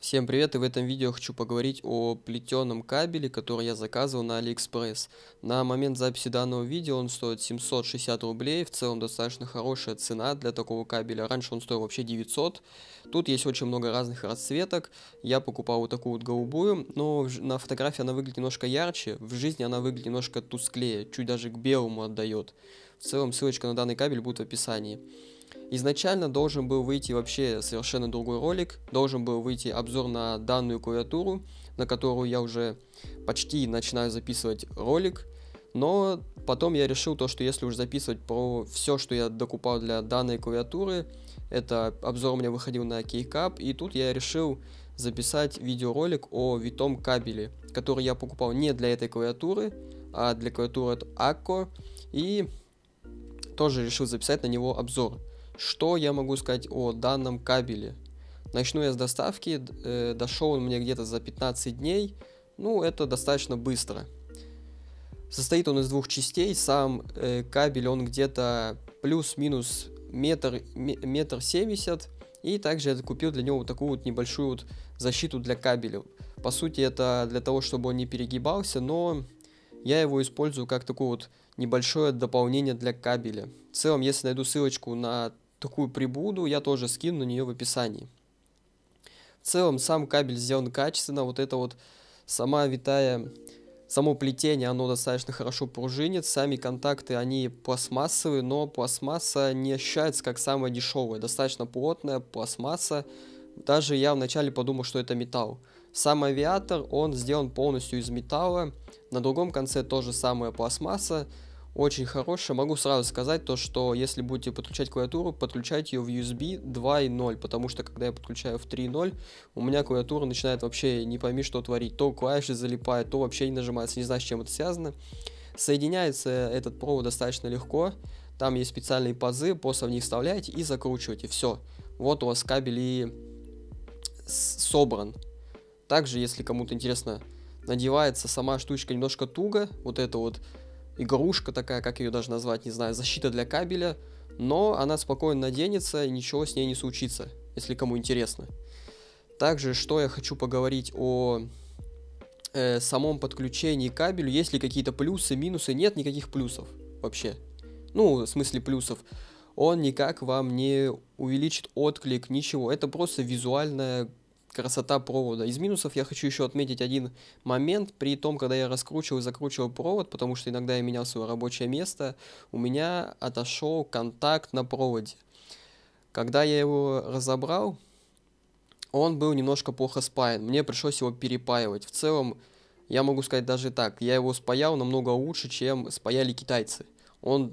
Всем привет и в этом видео хочу поговорить о плетеном кабеле, который я заказывал на Алиэкспресс. На момент записи данного видео он стоит 760 рублей, в целом достаточно хорошая цена для такого кабеля. Раньше он стоил вообще 900. Тут есть очень много разных расцветок. Я покупал вот такую вот голубую, но на фотографии она выглядит немножко ярче, в жизни она выглядит немножко тусклее, чуть даже к белому отдает. В целом ссылочка на данный кабель будет в описании. Изначально должен был выйти вообще совершенно другой ролик, должен был выйти обзор на данную клавиатуру, на которую я уже почти начинаю записывать ролик, но потом я решил то, что если уж записывать про все, что я докупал для данной клавиатуры, это обзор у меня выходил на Keycap, и тут я решил записать видеоролик о витом кабеле, который я покупал не для этой клавиатуры, а для клавиатуры от Akko, и тоже решил записать на него обзор. Что я могу сказать о данном кабеле? Начну я с доставки, э, дошел он мне где-то за 15 дней, ну это достаточно быстро. Состоит он из двух частей, сам э, кабель он где-то плюс-минус метр, метр семьдесят, и также я купил для него вот такую вот небольшую вот защиту для кабеля. По сути это для того, чтобы он не перегибался, но я его использую как такое вот небольшое дополнение для кабеля. В целом, если найду ссылочку на такую прибуду, я тоже скину на нее в описании. В целом, сам кабель сделан качественно, вот это вот сама витая, само плетение, оно достаточно хорошо пружинит, сами контакты, они пластмассовые, но пластмасса не ощущается как самая дешевая, достаточно плотная пластмасса, даже я вначале подумал, что это металл. Сам авиатор, он сделан полностью из металла. На другом конце тоже самая пластмасса. Очень хорошая. Могу сразу сказать то, что если будете подключать клавиатуру, подключайте ее в USB 2.0, потому что когда я подключаю в 3.0, у меня клавиатура начинает вообще не пойми что творить. То клавиши залипает, то вообще не нажимается. Не знаю, с чем это связано. Соединяется этот провод достаточно легко. Там есть специальные пазы, просто в них вставляете и закручиваете. Все. Вот у вас кабель и собран. Также, если кому-то интересно, надевается сама штучка немножко туго, вот эта вот игрушка такая, как ее даже назвать, не знаю, защита для кабеля, но она спокойно наденется и ничего с ней не случится, если кому интересно. Также, что я хочу поговорить о э, самом подключении к кабелю, есть ли какие-то плюсы, минусы, нет никаких плюсов вообще. Ну, в смысле плюсов он никак вам не увеличит отклик, ничего. Это просто визуальная красота провода. Из минусов я хочу еще отметить один момент. При том, когда я раскручивал и закручивал провод, потому что иногда я менял свое рабочее место, у меня отошел контакт на проводе. Когда я его разобрал, он был немножко плохо спаян. Мне пришлось его перепаивать. В целом, я могу сказать даже так, я его спаял намного лучше, чем спаяли китайцы. Он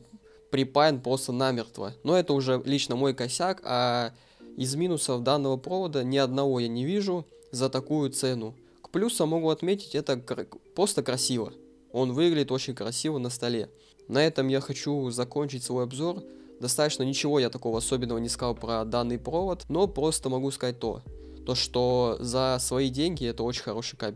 припаян просто намертво. Но это уже лично мой косяк, а из минусов данного провода ни одного я не вижу за такую цену. К плюсам могу отметить, это просто красиво. Он выглядит очень красиво на столе. На этом я хочу закончить свой обзор. Достаточно ничего я такого особенного не сказал про данный провод, но просто могу сказать то, то что за свои деньги это очень хороший кабель.